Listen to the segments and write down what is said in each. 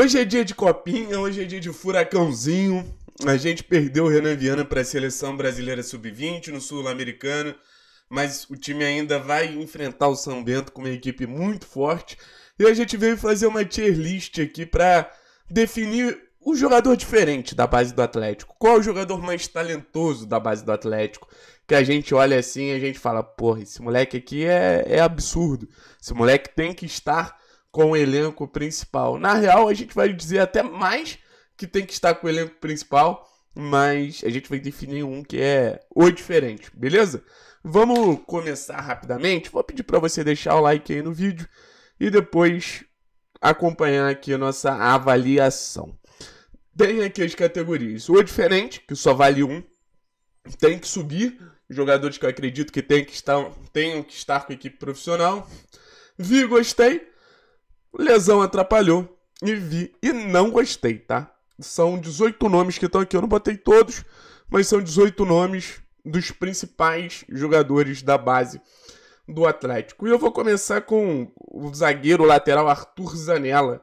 Hoje é dia de copinha, hoje é dia de furacãozinho. A gente perdeu o Renan Viana para a seleção brasileira sub-20 no Sul-Americano, mas o time ainda vai enfrentar o São Bento com uma equipe muito forte. E a gente veio fazer uma tier list aqui para definir o jogador diferente da base do Atlético. Qual é o jogador mais talentoso da base do Atlético? Que a gente olha assim e a gente fala: porra, esse moleque aqui é, é absurdo. Esse moleque tem que estar com o elenco principal. Na real, a gente vai dizer até mais que tem que estar com o elenco principal, mas a gente vai definir um que é o diferente, beleza? Vamos começar rapidamente. Vou pedir para você deixar o like aí no vídeo e depois acompanhar aqui a nossa avaliação. Tem aqui as categorias. O diferente, que só vale um, tem que subir. Jogadores que eu acredito que tem que estar, tenham que estar com equipe profissional. Vi, gostei. Lesão atrapalhou e vi e não gostei, tá? São 18 nomes que estão aqui, eu não botei todos, mas são 18 nomes dos principais jogadores da base do Atlético. E eu vou começar com o zagueiro lateral Arthur Zanella.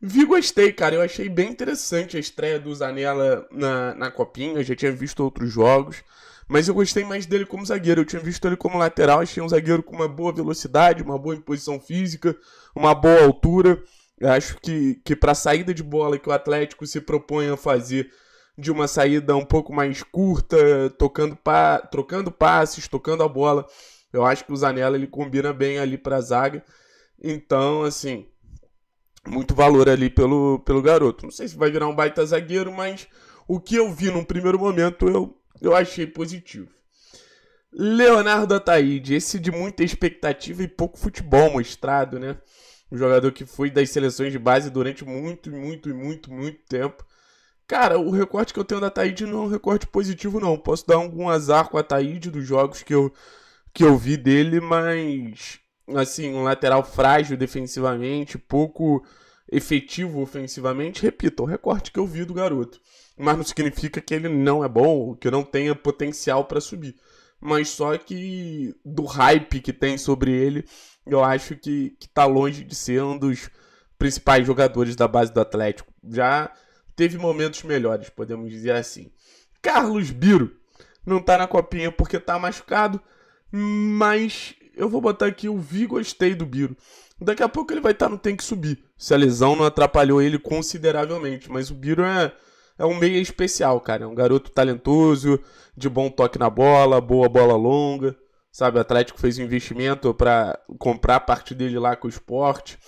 Vi gostei, cara. Eu achei bem interessante a estreia do Zanella na, na Copinha. Eu já tinha visto outros jogos. Mas eu gostei mais dele como zagueiro. Eu tinha visto ele como lateral, achei um zagueiro com uma boa velocidade, uma boa imposição física, uma boa altura. Eu acho que, que para a saída de bola que o Atlético se propõe a fazer de uma saída um pouco mais curta, tocando pa trocando passes, tocando a bola, eu acho que o Zanella ele combina bem ali para a zaga. Então, assim, muito valor ali pelo, pelo garoto. Não sei se vai virar um baita zagueiro, mas o que eu vi num primeiro momento eu eu achei positivo. Leonardo Ataíde, esse de muita expectativa e pouco futebol mostrado, né? Um jogador que foi das seleções de base durante muito, muito, muito, muito tempo. Cara, o recorte que eu tenho da Ataíde não é um recorte positivo, não. Posso dar algum azar com a Ataíde dos jogos que eu, que eu vi dele, mas. Assim, um lateral frágil defensivamente, pouco efetivo ofensivamente. Repito, o é recorte que eu vi do garoto mas não significa que ele não é bom, que não tenha potencial para subir. Mas só que do hype que tem sobre ele, eu acho que, que tá longe de ser um dos principais jogadores da base do Atlético. Já teve momentos melhores, podemos dizer assim. Carlos Biro não tá na copinha porque tá machucado, mas eu vou botar aqui o Vi gostei do Biro. Daqui a pouco ele vai estar tá no tem que subir. Se a lesão não atrapalhou ele consideravelmente, mas o Biro é é um meia especial, cara. É um garoto talentoso, de bom toque na bola, boa bola longa. Sabe, o Atlético fez um investimento para comprar a parte dele lá com o esporte.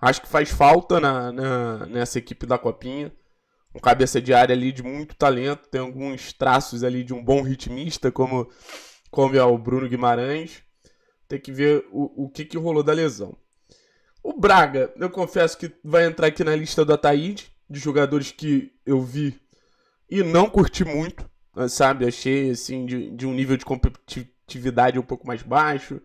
Acho que faz falta na, na, nessa equipe da Copinha. Um cabeça de área ali de muito talento. Tem alguns traços ali de um bom ritmista, como, como é o Bruno Guimarães. Tem que ver o, o que, que rolou da lesão. O Braga, eu confesso que vai entrar aqui na lista do Ataíde de jogadores que eu vi e não curti muito, sabe? Achei, assim, de, de um nível de competitividade um pouco mais baixo.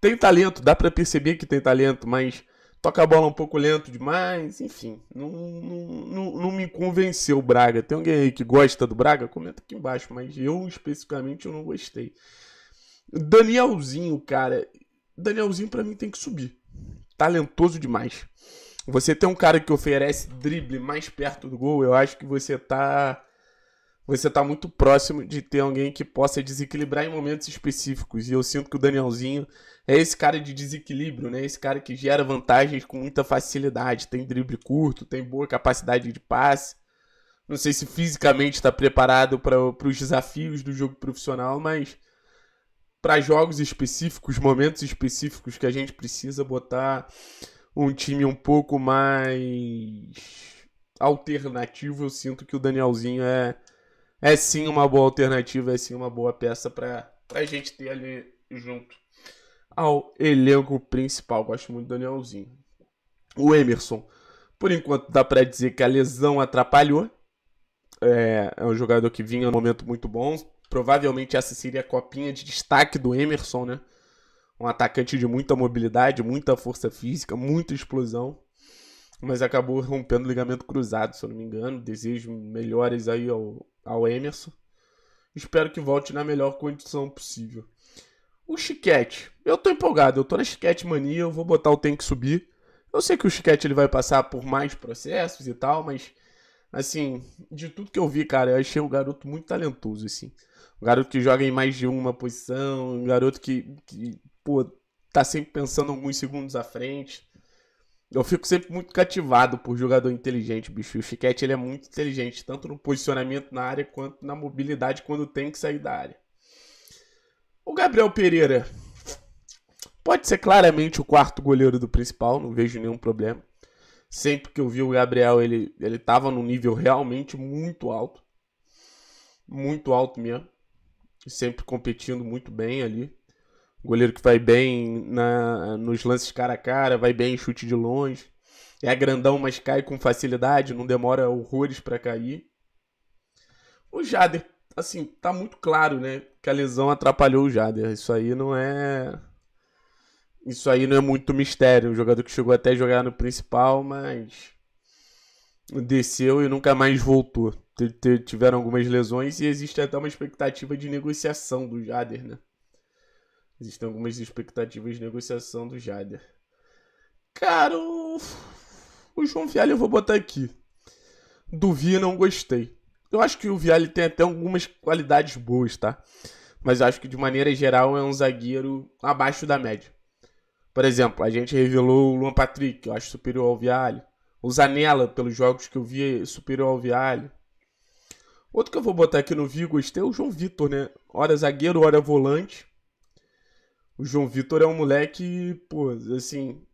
Tem talento, dá para perceber que tem talento, mas toca a bola um pouco lento demais, enfim. Não, não, não, me convenceu o Braga. Tem alguém aí que gosta do Braga? Comenta aqui embaixo, mas eu especificamente eu não gostei. Danielzinho, cara. Danielzinho para mim tem que subir. Talentoso demais. Você tem um cara que oferece drible mais perto do gol, eu acho que você tá você tá muito próximo de ter alguém que possa desequilibrar em momentos específicos. E eu sinto que o Danielzinho é esse cara de desequilíbrio, né? Esse cara que gera vantagens com muita facilidade, tem drible curto, tem boa capacidade de passe. Não sei se fisicamente está preparado para os desafios do jogo profissional, mas para jogos específicos, momentos específicos que a gente precisa botar um time um pouco mais alternativo, eu sinto que o Danielzinho é, é sim uma boa alternativa, é sim uma boa peça para a gente ter ali junto ao elenco principal. Gosto muito do Danielzinho. O Emerson, por enquanto dá para dizer que a lesão atrapalhou. É, é um jogador que vinha num momento muito bom. Provavelmente essa seria a copinha de destaque do Emerson, né? um atacante de muita mobilidade, muita força física, muita explosão, mas acabou rompendo o ligamento cruzado, se eu não me engano. Desejo melhores aí ao, ao Emerson. Espero que volte na melhor condição possível. O Chiquete. Eu tô empolgado, eu tô na Chiquete mania, eu vou botar o tem que subir. Eu sei que o Chiquete ele vai passar por mais processos e tal, mas assim, de tudo que eu vi, cara, eu achei um garoto muito talentoso, assim. Um garoto que joga em mais de uma posição, um garoto que, que pô, tá sempre pensando alguns segundos à frente. Eu fico sempre muito cativado por jogador inteligente, bicho. O Chiquete ele é muito inteligente, tanto no posicionamento na área quanto na mobilidade quando tem que sair da área. O Gabriel Pereira pode ser claramente o quarto goleiro do principal, não vejo nenhum problema. Sempre que eu vi o Gabriel, ele, ele tava num nível realmente muito alto. Muito alto mesmo. Sempre competindo muito bem ali. Goleiro que vai bem na, nos lances cara a cara, vai bem em chute de longe. É grandão, mas cai com facilidade, não demora horrores para cair. O Jader, assim, tá muito claro, né? Que a lesão atrapalhou o Jader. Isso aí não é. Isso aí não é muito mistério. Um jogador que chegou até jogar no principal, mas. Desceu e nunca mais voltou. Tiveram algumas lesões e existe até uma expectativa de negociação do Jader, né? Existem algumas expectativas de negociação do Jader. Cara, o, o João Vialli eu vou botar aqui. Do Via não gostei. Eu acho que o Vialli tem até algumas qualidades boas, tá? Mas acho que de maneira geral é um zagueiro abaixo da média. Por exemplo, a gente revelou o Luan Patrick, que eu acho superior ao Vialli. O Zanella, pelos jogos que eu vi, é superior ao Vialli. Outro que eu vou botar aqui no Vi, gostei, é o João Vitor, né? Hora zagueiro, hora volante. O João Vitor é um moleque, pô, assim,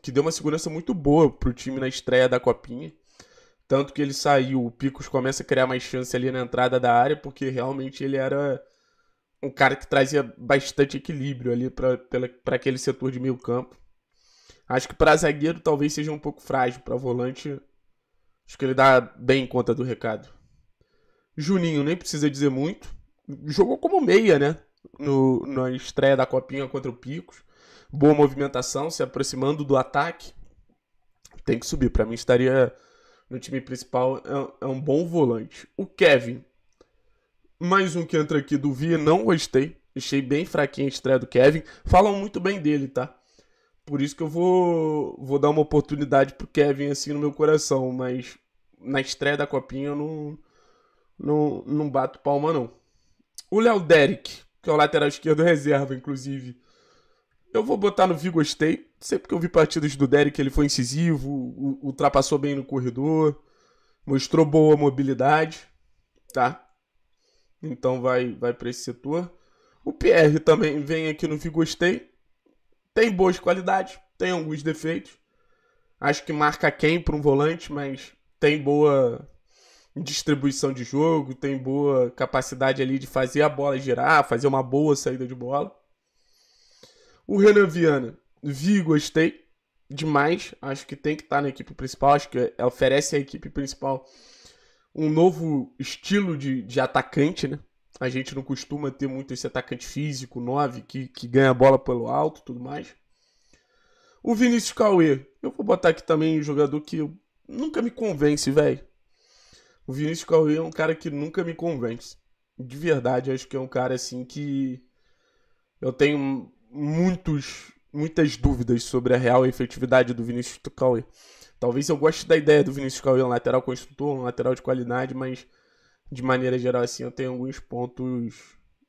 que deu uma segurança muito boa pro time na estreia da Copinha. Tanto que ele saiu, o Picos começa a criar mais chance ali na entrada da área, porque realmente ele era um cara que trazia bastante equilíbrio ali para aquele setor de meio campo. Acho que para zagueiro talvez seja um pouco frágil, para volante acho que ele dá bem conta do recado. Juninho nem precisa dizer muito, jogou como meia, né? no, na estreia da Copinha contra o Picos. Boa movimentação, se aproximando do ataque. Tem que subir. Para mim, estaria no time principal. É, é um bom volante. O Kevin. Mais um que entra aqui do Via. Não gostei. Achei bem fraquinho a estreia do Kevin. Falam muito bem dele, tá? Por isso que eu vou, vou dar uma oportunidade pro Kevin assim no meu coração, mas na estreia da copinha eu não, não, não bato palma não. O Léo Derek que é o lateral esquerdo reserva, inclusive. Eu vou botar no Vi Gostei. Sempre que eu vi partidas do Derek, ele foi incisivo, ultrapassou bem no corredor, mostrou boa mobilidade, tá? Então vai, vai para esse setor. O Pierre também vem aqui no Vi Gostei. Tem boas qualidades, tem alguns defeitos. Acho que marca quem para um volante, mas tem boa distribuição de jogo, tem boa capacidade ali de fazer a bola girar, fazer uma boa saída de bola. O Renan Viana, vi gostei demais, acho que tem que estar tá na equipe principal, acho que oferece à equipe principal um novo estilo de, de atacante, né? A gente não costuma ter muito esse atacante físico, 9, que, que ganha a bola pelo alto tudo mais. O Vinícius Cauê, eu vou botar aqui também um jogador que nunca me convence, velho. O Vinícius Cauê é um cara que nunca me convence. De verdade, acho que é um cara assim que eu tenho muitos, muitas dúvidas sobre a real efetividade do Vinícius Cauê. Talvez eu goste da ideia do Vinícius Cauê, um lateral construtor, um lateral de qualidade, mas de maneira geral assim eu tenho alguns pontos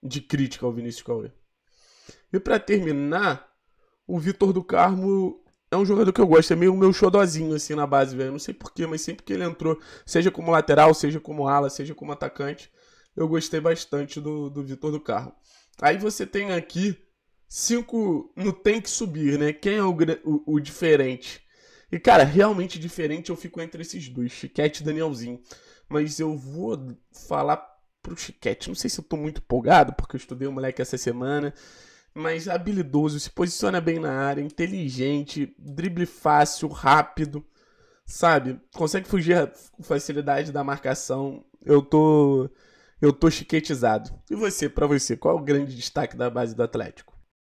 de crítica ao Vinícius Cauê. E para terminar, o Vitor do Carmo é um jogador que eu gosto, é meio o meu xodozinho assim na base, velho. Não sei porquê, mas sempre que ele entrou, seja como lateral, seja como ala, seja como atacante, eu gostei bastante do, do Vitor do Carro. Aí você tem aqui cinco no tem que subir, né? Quem é o, o, o diferente? E, cara, realmente diferente eu fico entre esses dois, Chiquete e Danielzinho. Mas eu vou falar pro Chiquete. Não sei se eu tô muito empolgado, porque eu estudei o moleque essa semana mas habilidoso, se posiciona bem na área, inteligente, drible fácil, rápido, sabe? Consegue fugir com facilidade da marcação. Eu tô eu tô chiquetizado. E você, para você, qual é o grande destaque da base do Atlético?